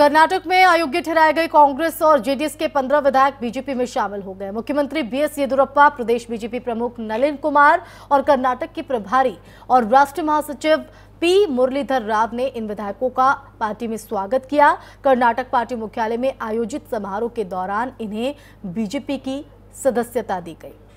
कर्नाटक में अयोग्य ठहराए गए कांग्रेस और जेडीएस के पंद्रह विधायक बीजेपी में शामिल हो गए मुख्यमंत्री बीएस येदुरप्पा प्रदेश बीजेपी प्रमुख नलिन कुमार और कर्नाटक के प्रभारी और राष्ट्रीय महासचिव पी मुरलीधर राव ने इन विधायकों का पार्टी में स्वागत किया कर्नाटक पार्टी मुख्यालय में आयोजित समारोह के दौरान इन्हें बीजेपी की सदस्यता दी गई